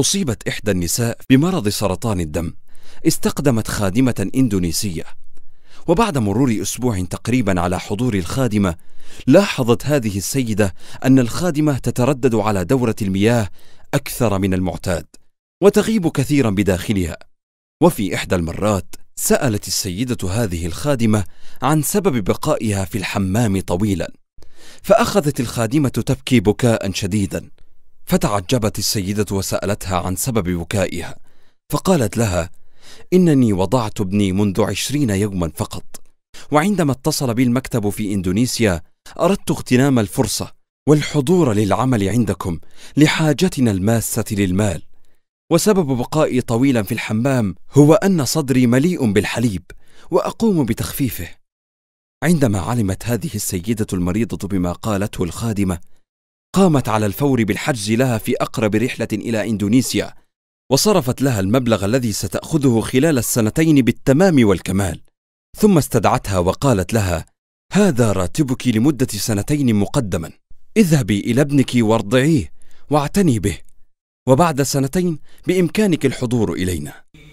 أصيبت إحدى النساء بمرض سرطان الدم استقدمت خادمة إندونيسية وبعد مرور أسبوع تقريبا على حضور الخادمة لاحظت هذه السيدة أن الخادمة تتردد على دورة المياه أكثر من المعتاد وتغيب كثيرا بداخلها وفي إحدى المرات سألت السيدة هذه الخادمة عن سبب بقائها في الحمام طويلا فأخذت الخادمة تبكي بكاء شديدا فتعجبت السيدة وسألتها عن سبب بكائها فقالت لها إنني وضعت ابني منذ عشرين يوما فقط وعندما اتصل بي المكتب في إندونيسيا أردت اغتنام الفرصة والحضور للعمل عندكم لحاجتنا الماسة للمال وسبب بقائي طويلا في الحمام هو أن صدري مليء بالحليب وأقوم بتخفيفه عندما علمت هذه السيدة المريضة بما قالته الخادمة قامت على الفور بالحجز لها في أقرب رحلة إلى إندونيسيا وصرفت لها المبلغ الذي ستأخذه خلال السنتين بالتمام والكمال ثم استدعتها وقالت لها هذا راتبك لمدة سنتين مقدما اذهبي إلى ابنك وارضعيه واعتني به وبعد سنتين بإمكانك الحضور إلينا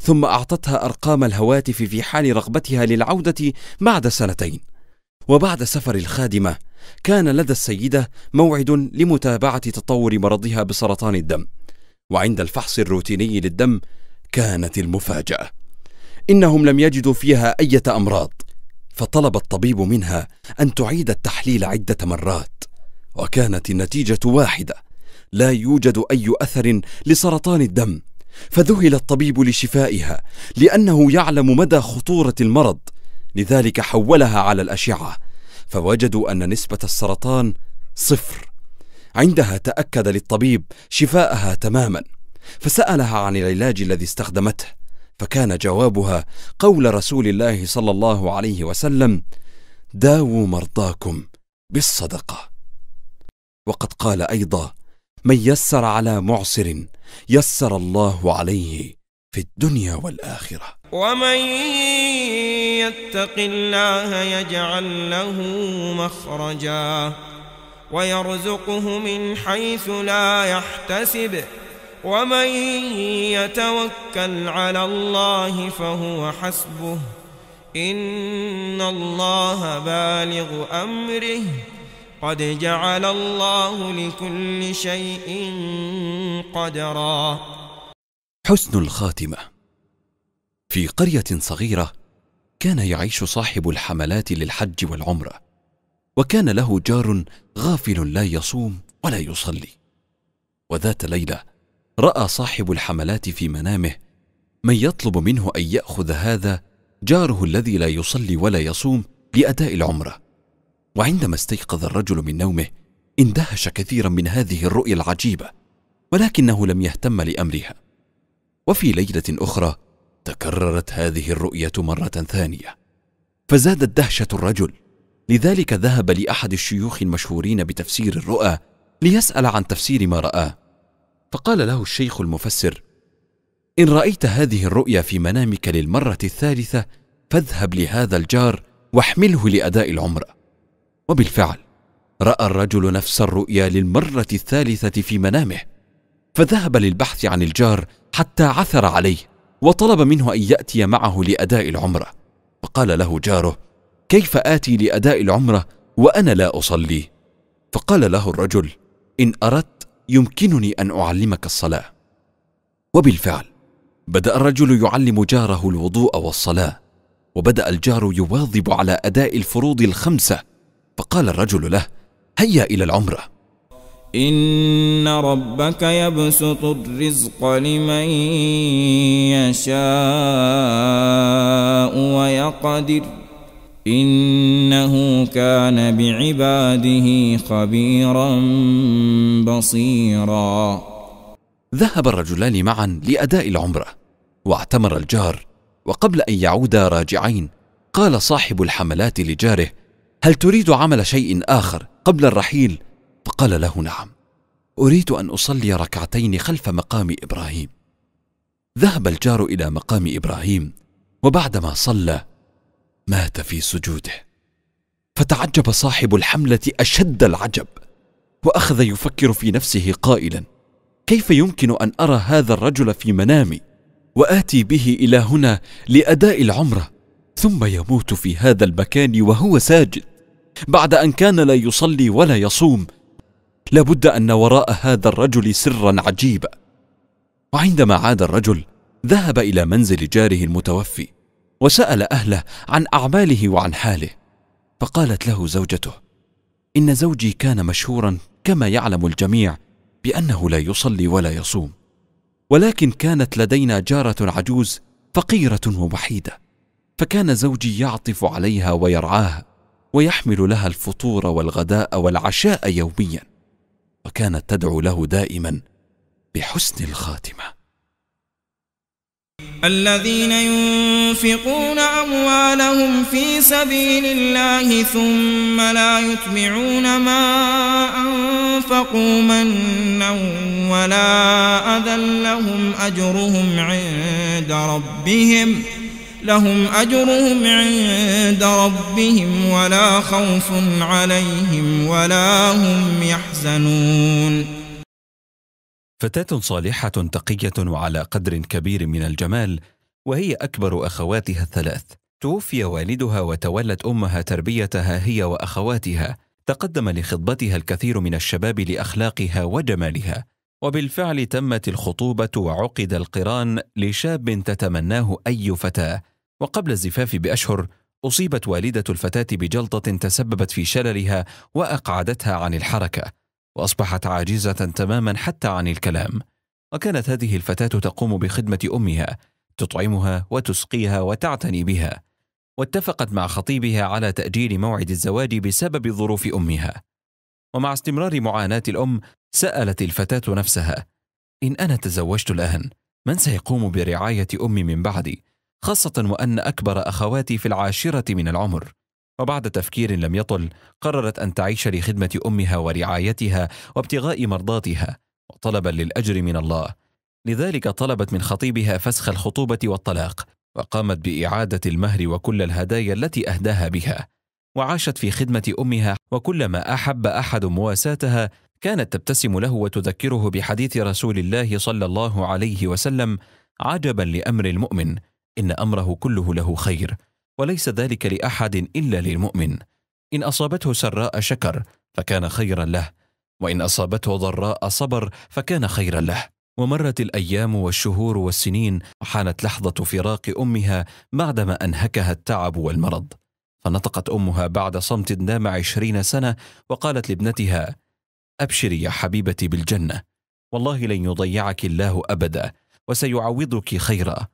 ثم أعطتها أرقام الهواتف في حال رغبتها للعودة بعد سنتين وبعد سفر الخادمة كان لدى السيدة موعد لمتابعة تطور مرضها بسرطان الدم وعند الفحص الروتيني للدم كانت المفاجأة إنهم لم يجدوا فيها أي أمراض فطلب الطبيب منها أن تعيد التحليل عدة مرات وكانت النتيجة واحدة لا يوجد أي أثر لسرطان الدم فذهل الطبيب لشفائها لأنه يعلم مدى خطورة المرض لذلك حولها على الأشعة فوجدوا أن نسبة السرطان صفر عندها تأكد للطبيب شفاءها تماما فسألها عن العلاج الذي استخدمته فكان جوابها قول رسول الله صلى الله عليه وسلم داووا مرضاكم بالصدقه وقد قال ايضا من يسر على معسر يسر الله عليه في الدنيا والآخرة ومن يتق الله يجعل له مخرجا ويرزقه من حيث لا يحتسب ومن يتوكل على الله فهو حسبه إن الله بالغ أمره قد جعل الله لكل شيء قدرا حسن الخاتمة في قرية صغيرة كان يعيش صاحب الحملات للحج والعمرة وكان له جار غافل لا يصوم ولا يصلي وذات ليلة رأى صاحب الحملات في منامه من يطلب منه أن يأخذ هذا جاره الذي لا يصلي ولا يصوم لأداء العمره وعندما استيقظ الرجل من نومه اندهش كثيرا من هذه الرؤيا العجيبه ولكنه لم يهتم لامرها وفي ليله اخرى تكررت هذه الرؤيه مره ثانيه فزادت دهشه الرجل لذلك ذهب لاحد الشيوخ المشهورين بتفسير الرؤى ليسال عن تفسير ما راه فقال له الشيخ المفسر ان رايت هذه الرؤيا في منامك للمره الثالثه فاذهب لهذا الجار واحمله لاداء العمره وبالفعل راى الرجل نفس الرؤيا للمره الثالثه في منامه فذهب للبحث عن الجار حتى عثر عليه وطلب منه ان ياتي معه لاداء العمره فقال له جاره كيف اتي لاداء العمره وانا لا اصلي فقال له الرجل ان اردت يمكنني ان اعلمك الصلاه وبالفعل بدا الرجل يعلم جاره الوضوء والصلاه وبدا الجار يواظب على اداء الفروض الخمسه فقال الرجل له هيا إلى العمرة إن ربك يبسط الرزق لمن يشاء ويقدر إنه كان بعباده خبيرا بصيرا ذهب الرجلان معا لأداء العمرة واعتمر الجار وقبل أن يعودا راجعين قال صاحب الحملات لجاره هل تريد عمل شيء اخر قبل الرحيل فقال له نعم اريد ان اصلي ركعتين خلف مقام ابراهيم ذهب الجار الى مقام ابراهيم وبعدما صلى مات في سجوده فتعجب صاحب الحمله اشد العجب واخذ يفكر في نفسه قائلا كيف يمكن ان ارى هذا الرجل في منامي واتي به الى هنا لاداء العمره ثم يموت في هذا المكان وهو ساجد بعد ان كان لا يصلي ولا يصوم لابد ان وراء هذا الرجل سرا عجيبا وعندما عاد الرجل ذهب الى منزل جاره المتوفي وسال اهله عن اعماله وعن حاله فقالت له زوجته ان زوجي كان مشهورا كما يعلم الجميع بانه لا يصلي ولا يصوم ولكن كانت لدينا جاره عجوز فقيره ووحيده فكان زوجي يعطف عليها ويرعاها ويحمل لها الفطور والغداء والعشاء يوميا وكانت تدعو له دائما بحسن الخاتمه الذين ينفقون اموالهم في سبيل الله ثم لا يتبعون ما انفقوا منا ولا اذى لهم اجرهم عند ربهم ۖ لهم أجرهم عند ربهم ولا خوف عليهم ولا هم يحزنون فتاة صالحة تقية وعلى قدر كبير من الجمال وهي أكبر أخواتها الثلاث توفي والدها وتولت أمها تربيتها هي وأخواتها تقدم لخطبتها الكثير من الشباب لأخلاقها وجمالها وبالفعل تمت الخطوبة وعقد القران لشاب تتمناه أي فتاة وقبل الزفاف بأشهر أصيبت والدة الفتاة بجلطة تسببت في شللها وأقعدتها عن الحركة وأصبحت عاجزة تماما حتى عن الكلام وكانت هذه الفتاة تقوم بخدمة أمها تطعمها وتسقيها وتعتني بها واتفقت مع خطيبها على تأجيل موعد الزواج بسبب ظروف أمها ومع استمرار معاناة الأم سألت الفتاة نفسها إن أنا تزوجت الآن من سيقوم برعاية أمي من بعدي خاصة وأن أكبر أخواتي في العاشرة من العمر وبعد تفكير لم يطل قررت أن تعيش لخدمة أمها ورعايتها وابتغاء مرضاتها وطلبا للأجر من الله لذلك طلبت من خطيبها فسخ الخطوبة والطلاق وقامت بإعادة المهر وكل الهدايا التي أهداها بها وعاشت في خدمة أمها وكلما أحب أحد مواساتها كانت تبتسم له وتذكره بحديث رسول الله صلى الله عليه وسلم عجبا لأمر المؤمن ان امره كله له خير وليس ذلك لاحد الا للمؤمن ان اصابته سراء شكر فكان خيرا له وان اصابته ضراء صبر فكان خيرا له ومرت الايام والشهور والسنين وحانت لحظه فراق امها بعدما انهكها التعب والمرض فنطقت امها بعد صمت دام عشرين سنه وقالت لابنتها ابشري يا حبيبتي بالجنه والله لن يضيعك الله ابدا وسيعوضك خيرا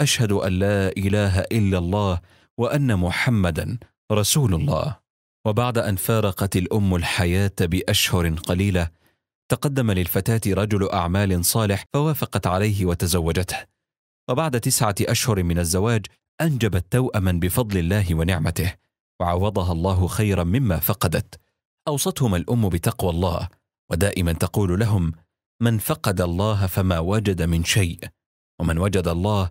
اشهد ان لا اله الا الله وان محمدا رسول الله وبعد ان فارقت الام الحياه باشهر قليله تقدم للفتاه رجل اعمال صالح فوافقت عليه وتزوجته وبعد تسعه اشهر من الزواج انجبت توأما بفضل الله ونعمته وعوضها الله خيرا مما فقدت اوصتهما الام بتقوى الله ودائما تقول لهم من فقد الله فما وجد من شيء ومن وجد الله